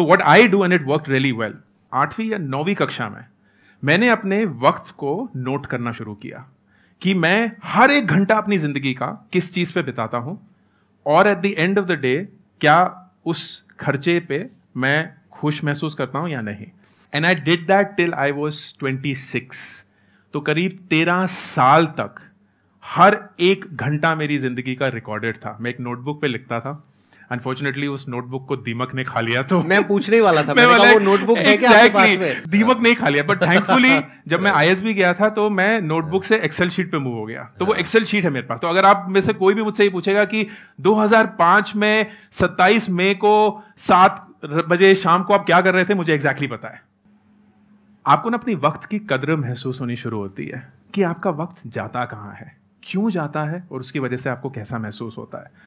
तो what I do and it work really well आठवीं या नौवीं कक्षा में मैंने अपने वक्त को नोट करना शुरू किया कि मैं हर एक घंटा अपनी ज़िंदगी का किस चीज़ पे बिताता हूं और at the end of the day क्या उस खर्चे पे मैं खुश महसूस करता हूं या नहीं and I did that till I was twenty six तो करीब तेरह साल तक हर एक घंटा मेरी ज़िंदगी का रिकॉर्डेड था मैं एक नोटबुक पे लिखता था अनफॉर्चुनेटली उस नोटबुक को दीमक ने खा लिया तो मैं पूछने वाला था मैं मैंने वाला वो नोटबुक exactly, दीमक नहीं खा लिया बट थैंकफुली जब मैं आईएसबी गया था तो मैं नोटबुक से एक्सेल शीट पे मूव हो गया तो वो एक्सेल शीट है मेरे पास तो अगर आप में से कोई भी मुझसे ये पूछेगा कि 2005 में 27 मई को सात बजे शाम को आप क्या कर रहे थे मुझे एग्जैक्टली पता है आपको ना अपनी वक्त की कदर महसूस होनी शुरू होती है कि आपका वक्त जाता कहाँ है क्यों जाता है और उसकी वजह से आपको कैसा महसूस होता है